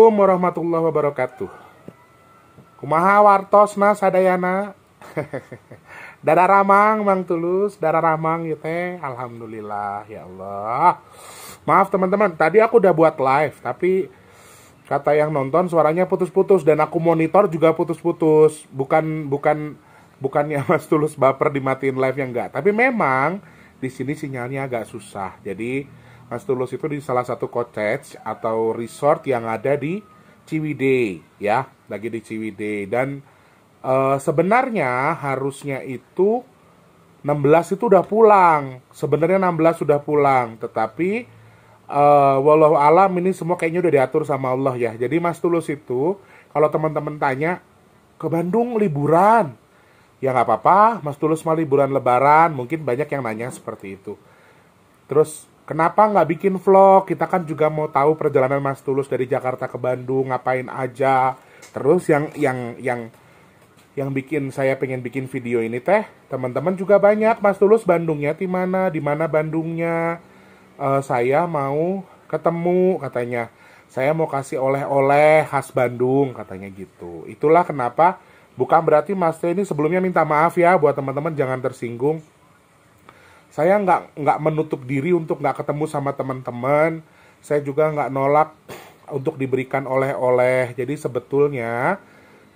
Assalamualaikum warahmatullahi wabarakatuh. Kumaha wartos Mas Sadayana. Dara ramang Mang Tulus, dara ramang ya teh. Alhamdulillah ya Allah. Maaf teman-teman, tadi aku udah buat live tapi kata yang nonton suaranya putus-putus dan aku monitor juga putus-putus. Bukan bukan bukannya Mas Tulus baper dimatiin live yang enggak, tapi memang di sini sinyalnya agak susah. Jadi Mas Tulus itu di salah satu cottage atau resort yang ada di Ciwidey ya, lagi di Ciwidey dan uh, sebenarnya harusnya itu 16 itu udah pulang. Sebenarnya 16 sudah pulang, tetapi uh, eh, walau alam ini semua kayaknya udah diatur sama Allah ya. Jadi Mas Tulus itu kalau teman-teman tanya ke Bandung liburan, ya nggak apa-apa. Mas Tulus mau liburan Lebaran, mungkin banyak yang nanya seperti itu. Terus Kenapa nggak bikin vlog? Kita kan juga mau tahu perjalanan Mas Tulus dari Jakarta ke Bandung, ngapain aja. Terus yang yang yang yang bikin saya pengen bikin video ini teh teman-teman juga banyak Mas Tulus Bandungnya di mana di mana Bandungnya uh, saya mau ketemu katanya saya mau kasih oleh-oleh khas Bandung katanya gitu itulah kenapa bukan berarti Mas Teh ini sebelumnya minta maaf ya buat teman-teman jangan tersinggung saya nggak nggak menutup diri untuk nggak ketemu sama teman-teman saya juga nggak nolak untuk diberikan oleh-oleh jadi sebetulnya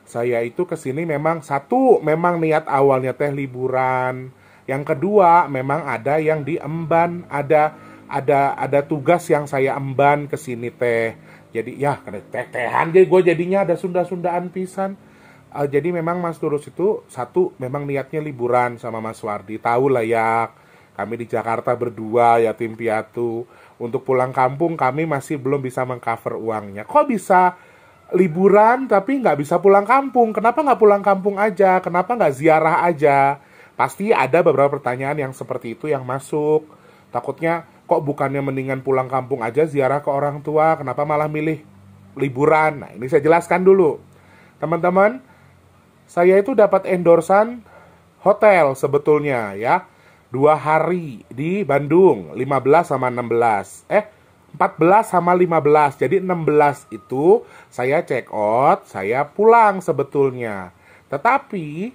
saya itu kesini memang satu memang niat awalnya teh liburan yang kedua memang ada yang diemban ada ada ada tugas yang saya emban kesini teh jadi ya teh tehan jadi gue jadinya ada sunda sundaan pisan uh, jadi memang Mas Turus itu satu memang niatnya liburan sama Mas Wardi tahu lah ya. Kami di Jakarta berdua yatim piatu. Untuk pulang kampung kami masih belum bisa mengcover uangnya. Kok bisa liburan tapi nggak bisa pulang kampung? Kenapa nggak pulang kampung aja? Kenapa nggak ziarah aja? Pasti ada beberapa pertanyaan yang seperti itu yang masuk. Takutnya kok bukannya mendingan pulang kampung aja ziarah ke orang tua? Kenapa malah milih liburan? Nah ini saya jelaskan dulu. Teman-teman, saya itu dapat endorsan hotel sebetulnya ya dua hari di Bandung 15 sama 16 eh 14 sama 15 jadi 16 itu saya check out saya pulang sebetulnya tetapi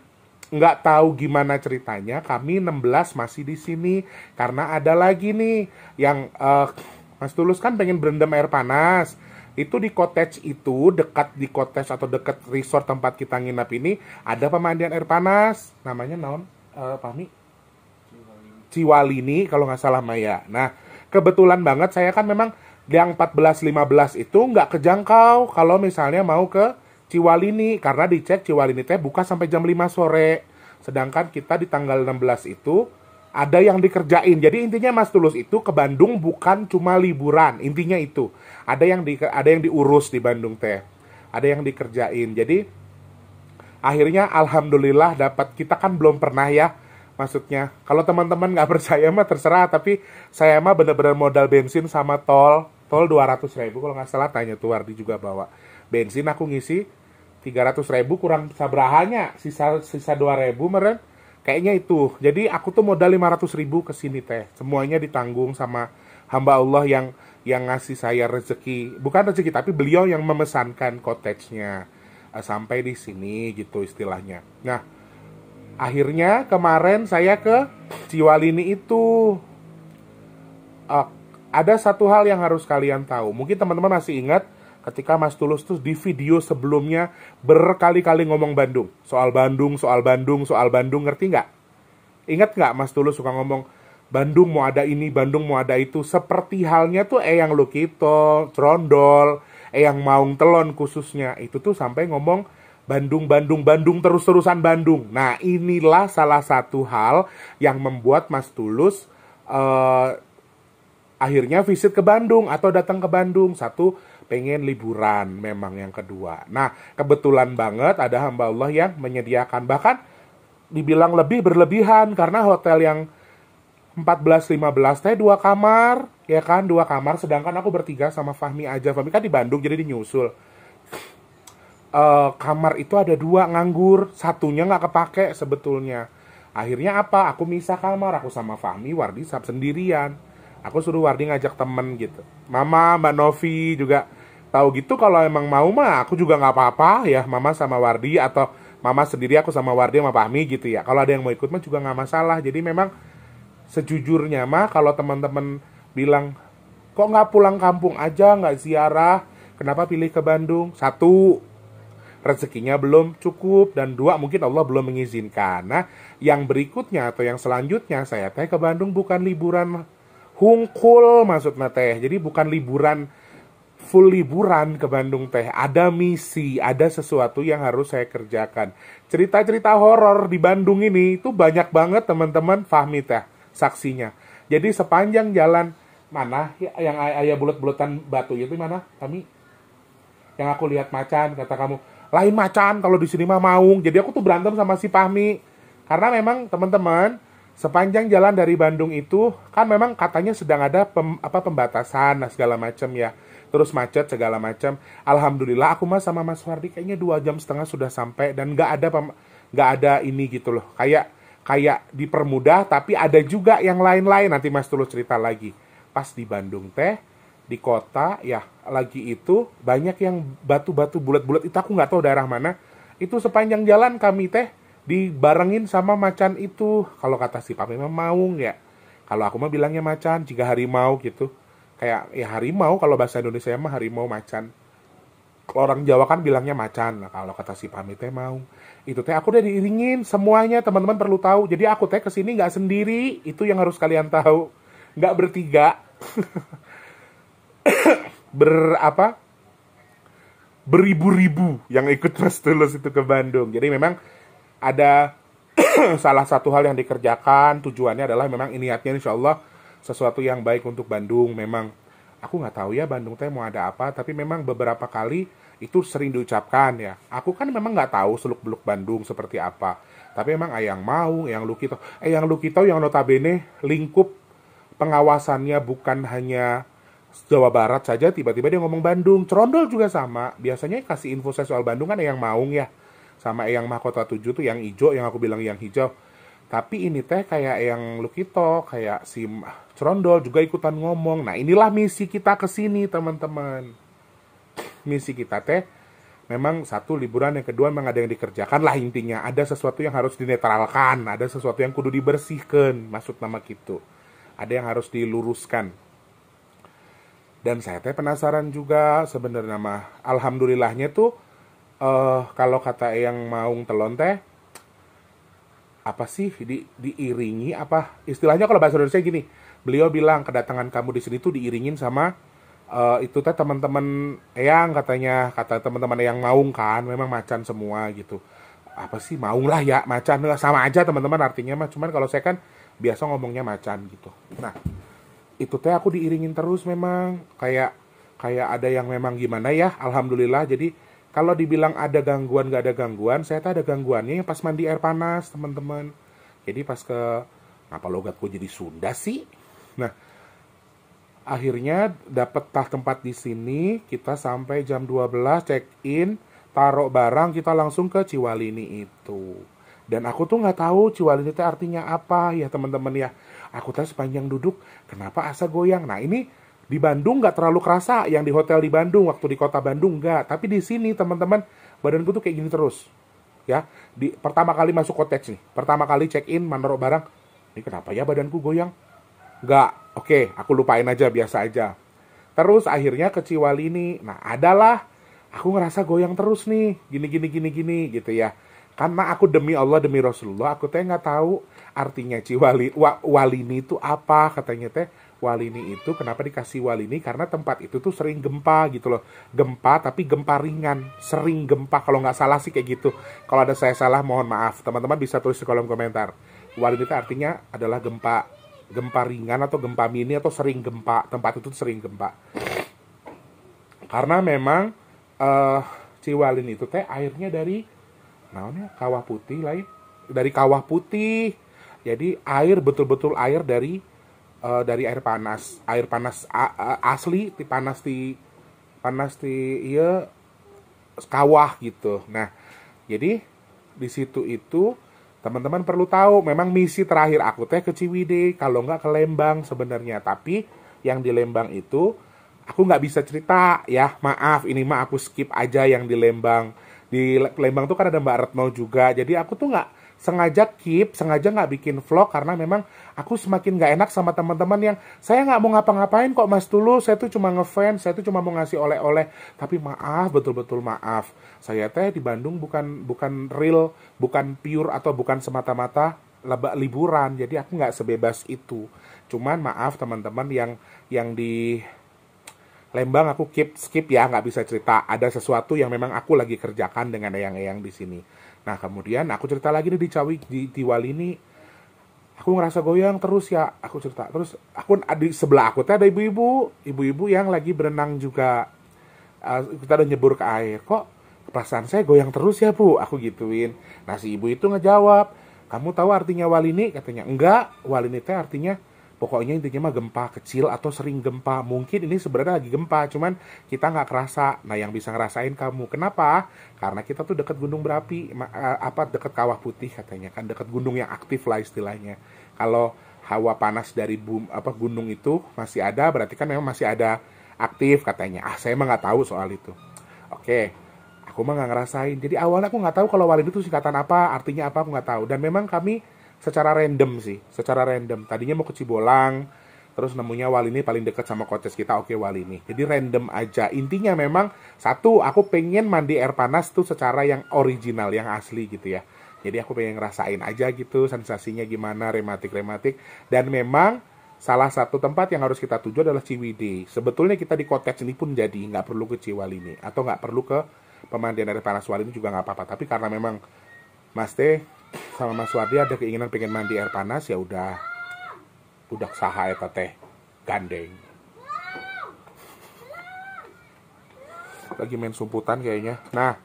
nggak tahu gimana ceritanya kami 16 masih di sini karena ada lagi nih yang uh, Mas Tulus kan pengen berendam air panas itu di cottage itu dekat di cottage atau dekat resort tempat kita nginap ini ada pemandian air panas namanya non uh, eh, Ciwalini kalau nggak salah Maya. Nah, kebetulan banget saya kan memang yang 14 15 itu nggak kejangkau kalau misalnya mau ke Ciwalini karena dicek Ciwalini teh buka sampai jam 5 sore. Sedangkan kita di tanggal 16 itu ada yang dikerjain. Jadi intinya Mas Tulus itu ke Bandung bukan cuma liburan, intinya itu. Ada yang di ada yang diurus di Bandung teh. Ada yang dikerjain. Jadi akhirnya alhamdulillah dapat kita kan belum pernah ya maksudnya. Kalau teman-teman nggak percaya mah terserah, tapi saya mah bener-bener modal bensin sama tol. Tol 200 ribu kalau nggak salah tanya tuh Wardi juga bawa. Bensin aku ngisi 300 ribu kurang sabrahanya, sisa sisa 2 ribu meren. Kayaknya itu. Jadi aku tuh modal 500 ribu ke sini teh. Semuanya ditanggung sama hamba Allah yang yang ngasih saya rezeki. Bukan rezeki tapi beliau yang memesankan cottage-nya eh, sampai di sini gitu istilahnya. Nah, akhirnya kemarin saya ke Ciwalini itu uh, ada satu hal yang harus kalian tahu. Mungkin teman-teman masih ingat ketika Mas Tulus tuh di video sebelumnya berkali-kali ngomong Bandung. Soal Bandung, soal Bandung, soal Bandung, ngerti nggak? Ingat nggak Mas Tulus suka ngomong Bandung mau ada ini, Bandung mau ada itu. Seperti halnya tuh Eyang Lukito, Trondol, Eyang Maung Telon khususnya. Itu tuh sampai ngomong Bandung, Bandung, Bandung, terus-terusan Bandung. Nah, inilah salah satu hal yang membuat Mas Tulus uh, akhirnya visit ke Bandung atau datang ke Bandung. Satu, pengen liburan memang yang kedua. Nah, kebetulan banget ada hamba Allah yang menyediakan. Bahkan dibilang lebih berlebihan karena hotel yang 14 15 teh dua kamar ya kan dua kamar sedangkan aku bertiga sama Fahmi aja Fahmi kan di Bandung jadi dinyusul. nyusul uh, kamar itu ada dua nganggur satunya nggak kepake sebetulnya akhirnya apa aku misah kamar aku sama Fahmi Wardi sab sendirian aku suruh Wardi ngajak temen gitu Mama Mbak Novi juga tahu gitu kalau emang mau mah aku juga nggak apa-apa ya Mama sama Wardi atau Mama sendiri aku sama Wardi sama Fahmi gitu ya kalau ada yang mau ikut mah juga nggak masalah jadi memang sejujurnya mah kalau teman-teman bilang kok nggak pulang kampung aja nggak ziarah kenapa pilih ke Bandung satu rezekinya belum cukup dan dua mungkin Allah belum mengizinkan. Nah, yang berikutnya atau yang selanjutnya saya teh ke Bandung bukan liburan hungkul maksudnya teh. Jadi bukan liburan full liburan ke Bandung teh. Ada misi, ada sesuatu yang harus saya kerjakan. Cerita-cerita horor di Bandung ini itu banyak banget teman-teman Fahmi teh saksinya. Jadi sepanjang jalan mana yang ayah bulat-bulatan batu itu mana kami yang aku lihat macan kata kamu lain macan kalau di sini mah maung jadi aku tuh berantem sama si Pahmi karena memang teman-teman sepanjang jalan dari Bandung itu kan memang katanya sedang ada pem, apa pembatasan nah segala macam ya terus macet segala macam alhamdulillah aku mah sama Mas Wardi kayaknya dua jam setengah sudah sampai dan nggak ada nggak ada ini gitu loh kayak kayak dipermudah tapi ada juga yang lain-lain nanti Mas Tulus cerita lagi pas di Bandung teh di kota ya lagi itu banyak yang batu-batu bulat-bulat itu aku nggak tahu daerah mana itu sepanjang jalan kami teh dibarengin sama macan itu kalau kata si papi memang maung ya kalau aku mah bilangnya macan jika harimau gitu kayak ya harimau kalau bahasa Indonesia mah harimau macan kalau orang Jawa kan bilangnya macan nah, kalau kata si pami teh mau itu teh aku udah diiringin semuanya teman-teman perlu tahu jadi aku teh kesini nggak sendiri itu yang harus kalian tahu nggak bertiga berapa beribu-ribu yang ikut Mas Tulus itu ke Bandung. Jadi memang ada salah satu hal yang dikerjakan tujuannya adalah memang niatnya insya Allah sesuatu yang baik untuk Bandung memang aku nggak tahu ya Bandung teh mau ada apa tapi memang beberapa kali itu sering diucapkan ya aku kan memang nggak tahu seluk beluk Bandung seperti apa tapi memang ayang mau yang Lukito eh yang Lukito yang notabene lingkup pengawasannya bukan hanya Jawa Barat saja tiba-tiba dia ngomong Bandung. Cerondol juga sama. Biasanya kasih info saya soal Bandung kan yang maung ya. Sama yang mahkota tujuh tuh yang hijau yang aku bilang yang hijau. Tapi ini teh kayak yang Lukito, kayak si Cerondol juga ikutan ngomong. Nah inilah misi kita ke sini teman-teman. Misi kita teh memang satu liburan, yang kedua memang ada yang dikerjakan lah intinya. Ada sesuatu yang harus dinetralkan, ada sesuatu yang kudu dibersihkan, maksud nama gitu. Ada yang harus diluruskan dan saya teh penasaran juga sebenarnya mah alhamdulillahnya tuh uh, kalau kata yang maung telon teh apa sih di, diiringi apa istilahnya kalau bahasa Indonesia gini beliau bilang kedatangan kamu di sini tuh diiringin sama uh, itu teh teman-teman yang katanya kata teman-teman yang maung kan memang macan semua gitu apa sih maung lah ya macan sama aja teman-teman artinya mah cuman kalau saya kan biasa ngomongnya macan gitu nah itu teh aku diiringin terus memang kayak kayak ada yang memang gimana ya alhamdulillah jadi kalau dibilang ada gangguan gak ada gangguan saya tak ada gangguannya yang pas mandi air panas teman-teman jadi pas ke apa logatku jadi Sunda sih nah akhirnya dapat tah tempat di sini kita sampai jam 12 check in taruh barang kita langsung ke Ciwalini itu dan aku tuh nggak tahu Ciwalini itu artinya apa ya teman-teman ya Aku tes sepanjang duduk, kenapa asa goyang? Nah ini di Bandung nggak terlalu kerasa yang di hotel di Bandung waktu di kota Bandung nggak tapi di sini teman-teman badanku tuh kayak gini terus ya di pertama kali masuk cottage nih pertama kali check in mandor barang ini kenapa ya badanku goyang nggak oke okay, aku lupain aja biasa aja terus akhirnya ke ini. nah adalah aku ngerasa goyang terus nih gini gini gini gini gitu ya karena aku demi Allah demi Rasulullah aku teh nggak tahu artinya wali, wa, Walini itu apa katanya teh Walini itu kenapa dikasih Walini karena tempat itu tuh sering gempa gitu loh gempa tapi gempa ringan sering gempa kalau nggak salah sih kayak gitu kalau ada saya salah mohon maaf teman-teman bisa tulis di kolom komentar Walini itu artinya adalah gempa gempa ringan atau gempa mini atau sering gempa tempat itu tuh sering gempa karena memang uh, eh, Ciwalin itu teh airnya dari namanya kawah putih lain dari kawah putih jadi air betul-betul air dari uh, dari air panas, air panas uh, asli, di panas di panas di iya kawah gitu. Nah, jadi di situ itu teman-teman perlu tahu memang misi terakhir aku teh ke Ciwidey, kalau nggak ke Lembang sebenarnya. Tapi yang di Lembang itu aku nggak bisa cerita ya, maaf ini mah aku skip aja yang di Lembang. Di Lembang tuh kan ada Mbak Retno juga, jadi aku tuh nggak sengaja keep, sengaja nggak bikin vlog karena memang aku semakin nggak enak sama teman-teman yang saya nggak mau ngapa-ngapain kok Mas Tulu, saya tuh cuma ngefans, saya tuh cuma mau ngasih oleh-oleh. Tapi maaf, betul-betul maaf. Saya teh di Bandung bukan bukan real, bukan pure atau bukan semata-mata lebak liburan. Jadi aku nggak sebebas itu. Cuman maaf teman-teman yang yang di Lembang aku skip skip ya nggak bisa cerita ada sesuatu yang memang aku lagi kerjakan dengan eyang-eyang di sini. Nah kemudian aku cerita lagi nih di Cawi di tiwal ini aku ngerasa goyang terus ya aku cerita terus aku di sebelah aku tuh ada ibu-ibu ibu-ibu yang lagi berenang juga uh, kita udah nyebur ke air kok perasaan saya goyang terus ya bu aku gituin nah si ibu itu ngejawab kamu tahu artinya walini katanya enggak walini teh artinya pokoknya intinya mah gempa kecil atau sering gempa mungkin ini sebenarnya lagi gempa cuman kita nggak kerasa nah yang bisa ngerasain kamu kenapa karena kita tuh dekat gunung berapi apa dekat kawah putih katanya kan dekat gunung yang aktif lah istilahnya kalau hawa panas dari bum apa gunung itu masih ada berarti kan memang masih ada aktif katanya ah saya mah nggak tahu soal itu oke aku mah nggak ngerasain jadi awalnya aku nggak tahu kalau Walid itu singkatan apa artinya apa aku nggak tahu dan memang kami secara random sih, secara random. Tadinya mau ke Cibolang, terus nemunya Walini paling dekat sama kotes kita, oke okay, Walini. Jadi random aja. Intinya memang satu aku pengen mandi air panas tuh secara yang original, yang asli gitu ya. Jadi aku pengen ngerasain aja gitu sensasinya gimana rematik-rematik dan memang salah satu tempat yang harus kita tuju adalah Ciwidey. Sebetulnya kita di kotes ini pun jadi nggak perlu ke ini atau nggak perlu ke pemandian air panas Walini juga nggak apa-apa. Tapi karena memang Mas Teh sama Mas Wardi ada keinginan pengen mandi air panas ya udah udah saha ya teh gandeng lagi main sumputan kayaknya nah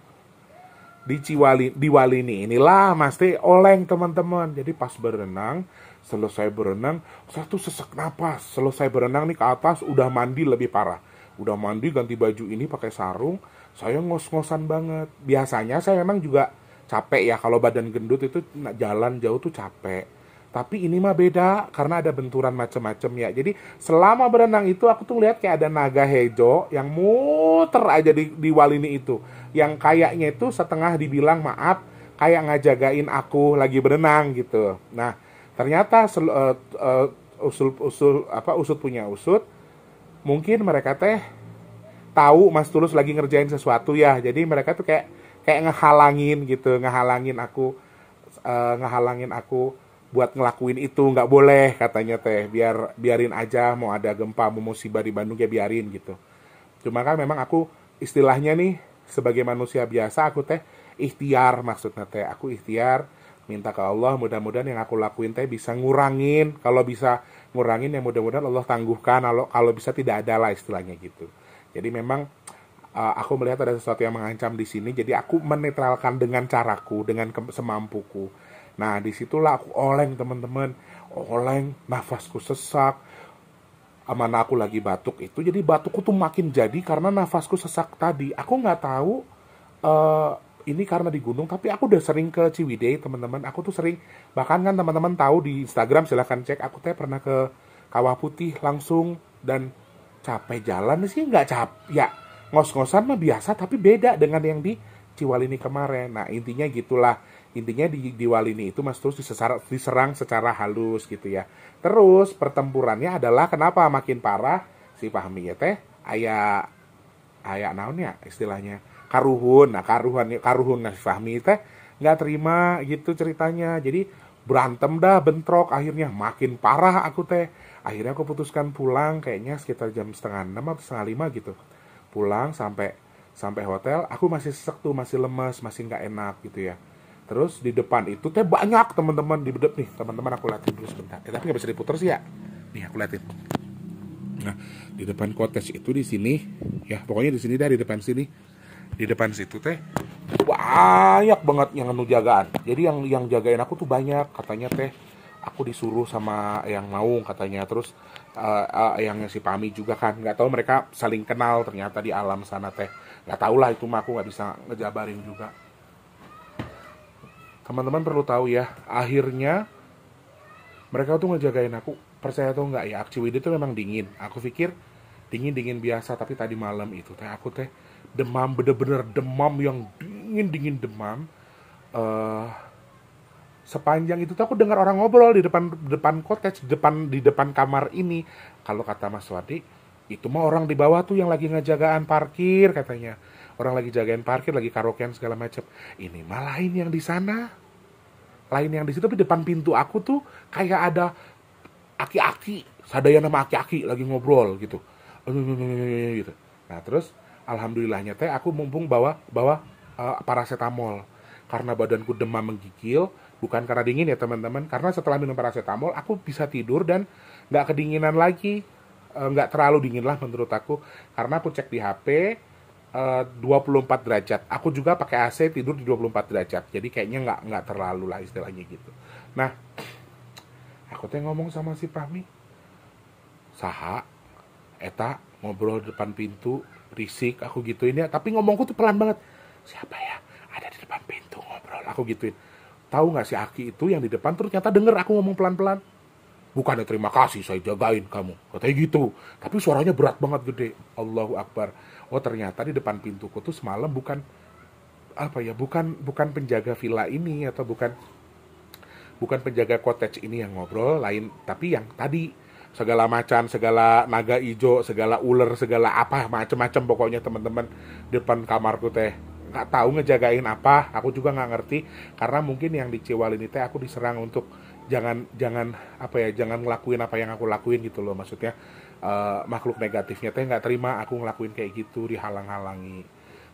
di Ciwali di Walini inilah mesti oleng teman-teman jadi pas berenang selesai berenang satu sesak napas selesai berenang nih ke atas udah mandi lebih parah udah mandi ganti baju ini pakai sarung saya ngos-ngosan banget biasanya saya emang juga capek ya kalau badan gendut itu jalan jauh tuh capek tapi ini mah beda karena ada benturan macem-macem ya jadi selama berenang itu aku tuh lihat kayak ada naga hejo yang muter aja di, di ini itu yang kayaknya itu setengah dibilang maaf kayak ngajagain aku lagi berenang gitu nah ternyata sel, uh, uh, usul usul apa usut punya usut mungkin mereka teh tahu Mas Tulus lagi ngerjain sesuatu ya jadi mereka tuh kayak kayak ngehalangin gitu ngehalangin aku uh, ngehalangin aku buat ngelakuin itu nggak boleh katanya teh biar biarin aja mau ada gempa mau musibah di Bandung ya biarin gitu cuma kan memang aku istilahnya nih sebagai manusia biasa aku teh ikhtiar maksudnya teh aku ikhtiar minta ke Allah mudah-mudahan yang aku lakuin teh bisa ngurangin kalau bisa ngurangin ya mudah-mudahan Allah tangguhkan kalau kalau bisa tidak ada lah istilahnya gitu jadi memang uh, aku melihat ada sesuatu yang mengancam di sini jadi aku menetralkan dengan caraku dengan semampuku nah disitulah aku oleng teman-teman oleng nafasku sesak aman aku lagi batuk itu jadi batukku tuh makin jadi karena nafasku sesak tadi aku nggak tahu uh, ini karena di gunung tapi aku udah sering ke Ciwidey teman-teman aku tuh sering bahkan kan teman-teman tahu di Instagram silahkan cek aku teh pernah ke Kawah Putih langsung dan capek jalan sih nggak capek ya ngos-ngosan mah biasa tapi beda dengan yang di Ciwalini kemarin. Nah, intinya gitulah. Intinya di, di Walini itu Mas terus disesar, diserang secara halus gitu ya. Terus pertempurannya adalah kenapa makin parah si Fahmi ya teh ayah ayah naon ya istilahnya karuhun. Nah, karuhun karuhun nah, si Fahmi teh nggak terima gitu ceritanya. Jadi berantem dah bentrok akhirnya makin parah aku teh akhirnya aku putuskan pulang kayaknya sekitar jam setengah enam atau setengah lima gitu pulang sampai sampai hotel aku masih sesek tuh masih lemes masih nggak enak gitu ya terus di depan itu teh banyak teman-teman di bedep nih teman-teman aku latih dulu sebentar eh, tapi nggak bisa diputar sih ya nih aku latih nah di depan kotes itu di sini ya pokoknya di sini dah di depan sini di depan situ teh banyak banget yang nu jagaan jadi yang yang jagain aku tuh banyak katanya teh aku disuruh sama yang mau katanya terus uh, uh, yang si Pami juga kan nggak tahu mereka saling kenal ternyata di alam sana teh nggak tahu lah itu mah aku nggak bisa ngejabarin juga teman-teman perlu tahu ya akhirnya mereka tuh ngejagain aku percaya tuh nggak ya Akciwidi itu memang dingin aku pikir dingin dingin biasa tapi tadi malam itu teh aku teh demam bener-bener demam yang dingin dingin demam uh, sepanjang itu tuh aku dengar orang ngobrol di depan depan cottage depan di depan kamar ini kalau kata Mas Wadi itu mah orang di bawah tuh yang lagi ngejagaan parkir katanya orang lagi jagain parkir lagi karaokean segala macem ini mah lain yang di sana lain yang di situ tapi depan pintu aku tuh kayak ada aki-aki sadaya nama aki-aki lagi ngobrol gitu gitu nah terus alhamdulillahnya teh aku mumpung bawa bawa uh, paracetamol karena badanku demam menggigil bukan karena dingin ya teman-teman karena setelah minum paracetamol aku bisa tidur dan nggak kedinginan lagi eh, nggak terlalu dingin lah menurut aku karena aku cek di HP 24 eh, derajat. Aku juga pakai AC tidur di 24 derajat. Jadi kayaknya nggak nggak terlalu lah istilahnya gitu. Nah, aku teh ngomong sama si Pahmi. Saha, Eta ngobrol di depan pintu, risik aku gituin ya. Tapi ngomongku tuh pelan banget. Siapa ya? Ada di depan pintu ngobrol. Aku gituin tahu nggak si Aki itu yang di depan ternyata denger aku ngomong pelan-pelan. Bukannya terima kasih, saya jagain kamu. Katanya gitu. Tapi suaranya berat banget gede. Allahu Akbar. Oh ternyata di depan pintuku tuh semalam bukan apa ya bukan bukan penjaga villa ini atau bukan bukan penjaga cottage ini yang ngobrol lain tapi yang tadi segala macan segala naga ijo segala ular segala apa macem-macem pokoknya teman-teman depan kamarku teh nggak tahu ngejagain apa aku juga nggak ngerti karena mungkin yang di itu aku diserang untuk jangan jangan apa ya jangan ngelakuin apa yang aku lakuin gitu loh maksudnya uh, makhluk negatifnya teh nggak terima aku ngelakuin kayak gitu dihalang-halangi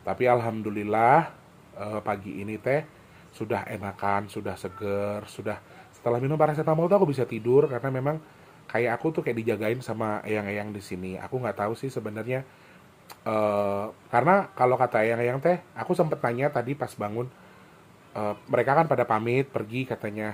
tapi alhamdulillah uh, pagi ini teh sudah enakan sudah seger sudah setelah minum paracetamol tuh aku bisa tidur karena memang kayak aku tuh kayak dijagain sama eyang-eyang di sini aku nggak tahu sih sebenarnya Uh, karena kalau kata yang yang teh, aku sempat tanya tadi pas bangun, uh, mereka kan pada pamit pergi katanya.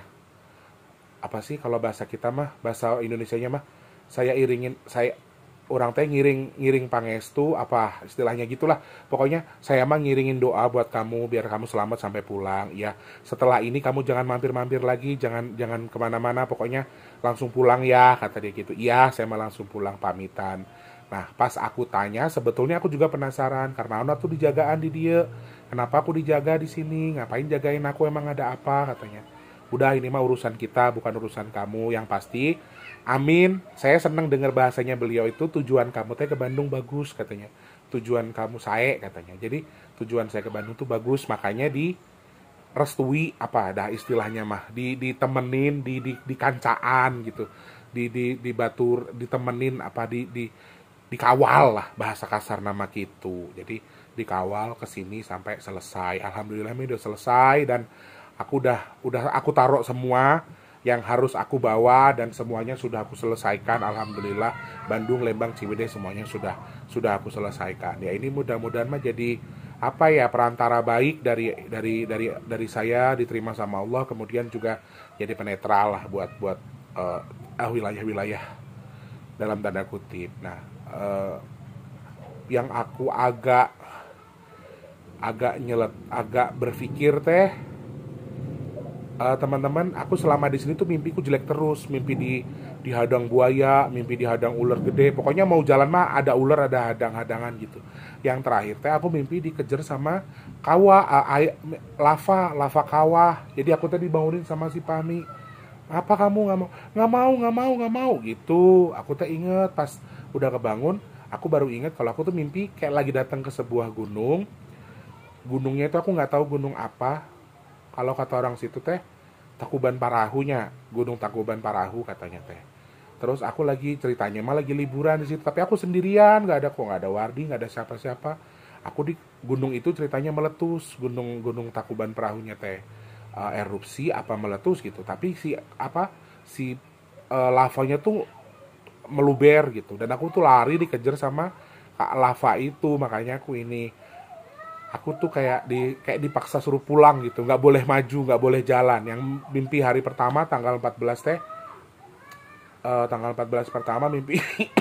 Apa sih kalau bahasa kita mah, bahasa Indonesia nya mah, saya iringin, saya orang teh ngiring ngiring pangestu apa istilahnya gitulah pokoknya saya mah ngiringin doa buat kamu biar kamu selamat sampai pulang ya setelah ini kamu jangan mampir-mampir lagi jangan jangan kemana-mana pokoknya langsung pulang ya kata dia gitu iya saya mah langsung pulang pamitan Nah, pas aku tanya, sebetulnya aku juga penasaran karena Ona tuh dijagaan di dia. Kenapa aku dijaga di sini? Ngapain jagain aku emang ada apa katanya. Udah ini mah urusan kita, bukan urusan kamu. Yang pasti, amin. Saya senang dengar bahasanya beliau itu tujuan kamu teh ke Bandung bagus katanya. Tujuan kamu saya katanya. Jadi tujuan saya ke Bandung tuh bagus, makanya di restui apa ada istilahnya mah di ditemenin di di, di kancaan gitu di di di batur ditemenin apa di di dikawal lah bahasa kasar nama gitu jadi dikawal ke sini sampai selesai alhamdulillah ini udah selesai dan aku udah udah aku taruh semua yang harus aku bawa dan semuanya sudah aku selesaikan alhamdulillah Bandung Lembang Ciwidey semuanya sudah sudah aku selesaikan ya ini mudah-mudahan mah jadi apa ya perantara baik dari dari dari dari saya diterima sama Allah kemudian juga jadi penetral lah buat buat uh, wilayah-wilayah dalam tanda kutip nah uh, yang aku agak agak nyelet agak berpikir teh uh, teman-teman aku selama di sini tuh mimpiku jelek terus mimpi di dihadang buaya mimpi dihadang ular gede pokoknya mau jalan mah ada ular ada hadang-hadangan gitu yang terakhir teh aku mimpi dikejar sama kawa air, lava lava kawah jadi aku tadi bangunin sama si Pami apa kamu nggak mau nggak mau nggak mau nggak mau gitu aku teh inget pas udah kebangun aku baru ingat kalau aku tuh mimpi kayak lagi datang ke sebuah gunung gunungnya itu aku nggak tahu gunung apa kalau kata orang situ teh Takuban Parahunya Gunung Takuban Parahu katanya teh terus aku lagi ceritanya malah lagi liburan di situ tapi aku sendirian nggak ada kok nggak ada Wardi nggak ada siapa-siapa aku di gunung itu ceritanya meletus gunung gunung Takuban Perahunya teh eh, erupsi apa meletus gitu tapi si apa si uh, lavanya tuh meluber gitu dan aku tuh lari dikejar sama kak lava itu makanya aku ini aku tuh kayak di kayak dipaksa suruh pulang gitu nggak boleh maju nggak boleh jalan yang mimpi hari pertama tanggal 14 teh uh, tanggal 14 pertama mimpi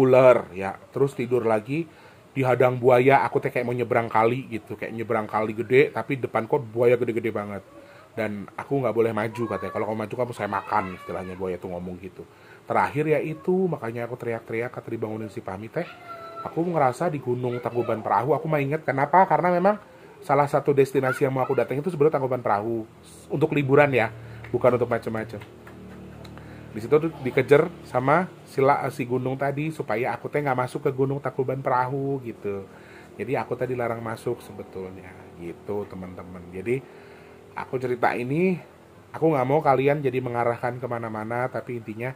ular ya terus tidur lagi dihadang buaya aku teh kayak mau nyebrang kali gitu kayak nyebrang kali gede tapi depan kok buaya gede-gede banget dan aku nggak boleh maju katanya kalau kamu maju kamu saya makan istilahnya buaya tuh ngomong gitu Terakhir ya itu makanya aku teriak-teriak kata dibangunin si Pami teh. Aku ngerasa di Gunung Tangkuban Perahu aku mah inget kenapa? Karena memang salah satu destinasi yang mau aku datang itu sebenarnya Tangkuban Perahu untuk liburan ya, bukan untuk macam-macam. Di situ tuh dikejar sama sila si gunung tadi supaya aku teh nggak masuk ke Gunung takuban Perahu gitu. Jadi aku tadi larang masuk sebetulnya gitu teman-teman. Jadi aku cerita ini aku nggak mau kalian jadi mengarahkan kemana-mana tapi intinya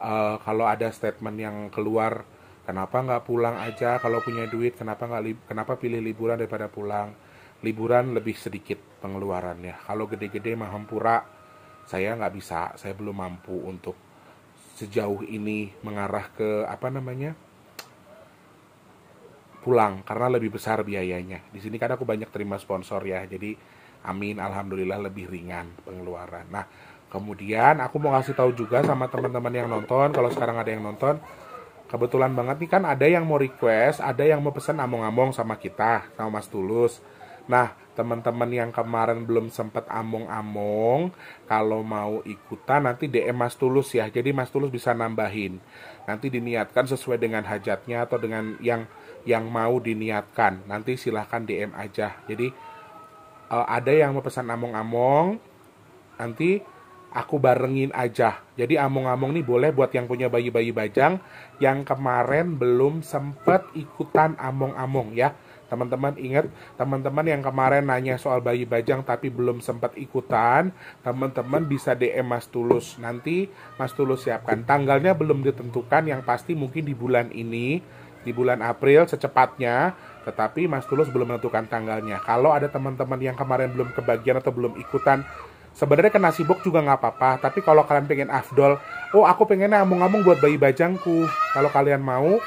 uh, kalau ada statement yang keluar kenapa nggak pulang aja kalau punya duit kenapa nggak kenapa pilih liburan daripada pulang liburan lebih sedikit pengeluarannya kalau gede-gede mahampura saya nggak bisa saya belum mampu untuk sejauh ini mengarah ke apa namanya pulang karena lebih besar biayanya di sini kan aku banyak terima sponsor ya jadi amin alhamdulillah lebih ringan pengeluaran nah Kemudian aku mau kasih tahu juga sama teman-teman yang nonton, kalau sekarang ada yang nonton, kebetulan banget nih kan ada yang mau request, ada yang mau pesan among-among sama kita, sama Mas Tulus. Nah, teman-teman yang kemarin belum sempat among-among, kalau mau ikutan nanti DM Mas Tulus ya. Jadi Mas Tulus bisa nambahin. Nanti diniatkan sesuai dengan hajatnya atau dengan yang yang mau diniatkan. Nanti silahkan DM aja. Jadi eh, ada yang mau pesan among-among, nanti aku barengin aja. Jadi among-among nih boleh buat yang punya bayi-bayi bajang yang kemarin belum sempet ikutan among-among ya. Teman-teman ingat, teman-teman yang kemarin nanya soal bayi bajang tapi belum sempat ikutan, teman-teman bisa DM Mas Tulus. Nanti Mas Tulus siapkan. Tanggalnya belum ditentukan, yang pasti mungkin di bulan ini, di bulan April secepatnya, tetapi Mas Tulus belum menentukan tanggalnya. Kalau ada teman-teman yang kemarin belum kebagian atau belum ikutan, Sebenarnya kena sibuk juga nggak apa-apa, tapi kalau kalian pengen afdol, oh aku pengennya ngomong-ngomong buat bayi bajangku. Kalau kalian mau,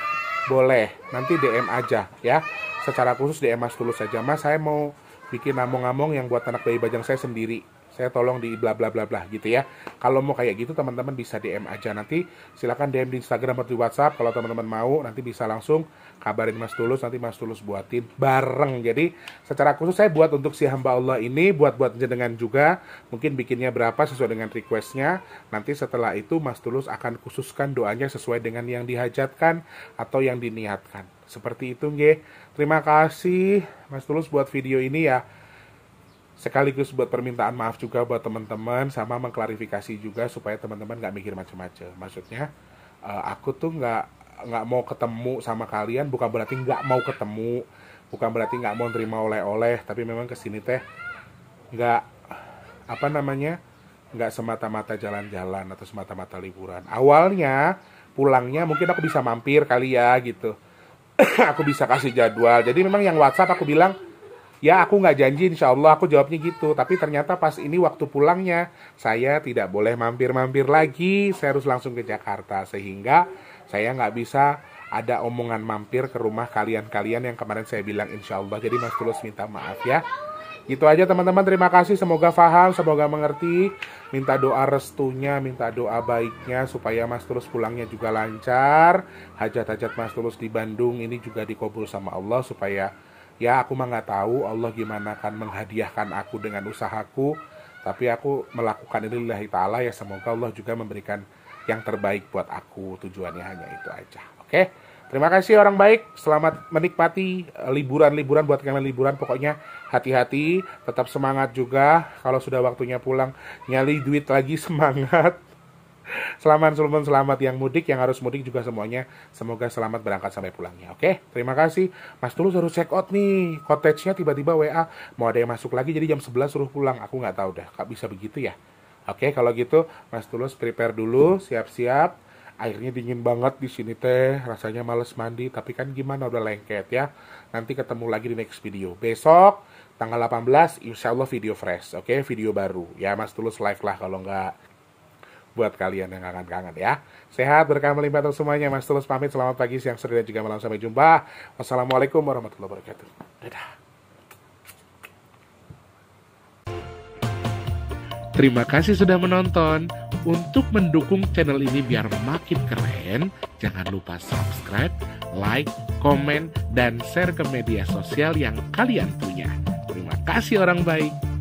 boleh. Nanti DM aja ya. Secara khusus DM Mas Tulus saja. Mas, saya mau bikin ngomong-ngomong yang buat anak bayi bajang saya sendiri saya tolong di bla bla bla bla gitu ya kalau mau kayak gitu teman-teman bisa DM aja nanti silahkan DM di Instagram atau di WhatsApp kalau teman-teman mau nanti bisa langsung kabarin Mas Tulus nanti Mas Tulus buatin bareng jadi secara khusus saya buat untuk si hamba Allah ini buat buat jenengan juga mungkin bikinnya berapa sesuai dengan requestnya nanti setelah itu Mas Tulus akan khususkan doanya sesuai dengan yang dihajatkan atau yang diniatkan seperti itu nge. terima kasih Mas Tulus buat video ini ya sekaligus buat permintaan maaf juga buat teman-teman sama mengklarifikasi juga supaya teman-teman nggak mikir macam-macam maksudnya uh, aku tuh nggak nggak mau ketemu sama kalian bukan berarti nggak mau ketemu bukan berarti nggak mau terima oleh-oleh tapi memang kesini teh nggak apa namanya nggak semata-mata jalan-jalan atau semata-mata liburan awalnya pulangnya mungkin aku bisa mampir kali ya gitu aku bisa kasih jadwal jadi memang yang WhatsApp aku bilang ya aku nggak janji insya Allah aku jawabnya gitu tapi ternyata pas ini waktu pulangnya saya tidak boleh mampir-mampir lagi saya harus langsung ke Jakarta sehingga saya nggak bisa ada omongan mampir ke rumah kalian-kalian yang kemarin saya bilang insya Allah jadi Mas Tulus minta maaf ya Gitu aja teman-teman, terima kasih. Semoga faham, semoga mengerti. Minta doa restunya, minta doa baiknya supaya Mas Tulus pulangnya juga lancar. Hajat-hajat Mas Tulus di Bandung ini juga dikubur sama Allah supaya ya aku mah nggak tahu Allah gimana akan menghadiahkan aku dengan usahaku tapi aku melakukan ini lillahi ta'ala ya semoga Allah juga memberikan yang terbaik buat aku tujuannya hanya itu aja oke terima kasih orang baik selamat menikmati eh, liburan-liburan buat kalian liburan pokoknya hati-hati tetap semangat juga kalau sudah waktunya pulang nyali duit lagi semangat Selamat Sulman selamat yang mudik, yang harus mudik juga semuanya. Semoga selamat berangkat sampai pulangnya. Oke, terima kasih. Mas Tulus harus check out nih. Cottage-nya tiba-tiba WA mau ada yang masuk lagi jadi jam 11 suruh pulang. Aku nggak tahu dah, kak bisa begitu ya. Oke, kalau gitu Mas Tulus prepare dulu, siap-siap. Airnya dingin banget di sini teh, rasanya males mandi, tapi kan gimana udah lengket ya. Nanti ketemu lagi di next video. Besok tanggal 18 insya Allah video fresh, oke? Video baru. Ya Mas Tulus live lah kalau nggak buat kalian yang kangen-kangen ya. Sehat, berkah melimpah untuk semuanya. Mas Tulus pamit, selamat pagi, siang, sore, dan juga malam. Sampai jumpa. Wassalamualaikum warahmatullahi wabarakatuh. Dadah. Terima kasih sudah menonton. Untuk mendukung channel ini biar makin keren, jangan lupa subscribe, like, komen, dan share ke media sosial yang kalian punya. Terima kasih orang baik.